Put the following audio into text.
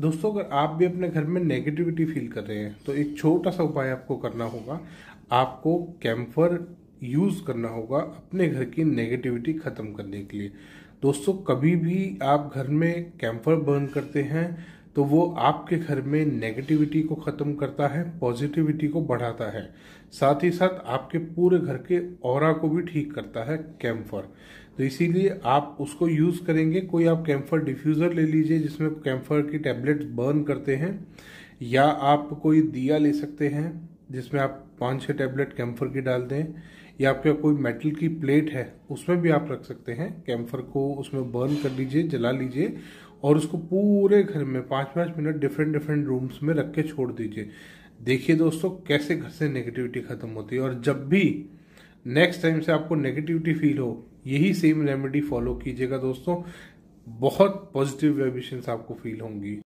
दोस्तों अगर आप भी अपने घर में नेगेटिविटी फील कर रहे हैं तो एक छोटा सा उपाय आपको करना होगा आपको कैम्फर यूज़ करना होगा अपने घर की नेगेटिविटी ख़त्म करने के लिए दोस्तों कभी भी आप घर में कैम्फर बर्न करते हैं तो वो आपके घर में नेगेटिविटी को ख़त्म करता है पॉजिटिविटी को बढ़ाता है साथ ही साथ आपके पूरे घर के और को भी ठीक करता है कैम्फर तो इसीलिए आप उसको यूज़ करेंगे कोई आप कैम्फर डिफ्यूज़र ले लीजिए जिसमें कैम्फर की टैबलेट्स बर्न करते हैं या आप कोई दिया ले सकते हैं जिसमें आप पाँच छः टैबलेट कैम्फर की डाल दें या आपके कोई मेटल की प्लेट है उसमें भी आप रख सकते हैं कैम्फर को उसमें बर्न कर लीजिए जला लीजिए और उसको पूरे घर में पाँच पाँच मिनट डिफरेंट डिफरेंट रूम्स में रख के छोड़ दीजिए देखिए दोस्तों कैसे घर से नेगेटिविटी ख़त्म होती है और जब भी नेक्स्ट टाइम से आपको नेगेटिविटी फील हो यही सेम रेमेडी फॉलो कीजिएगा दोस्तों बहुत पॉजिटिव वाइब्रेशन आपको फील होंगी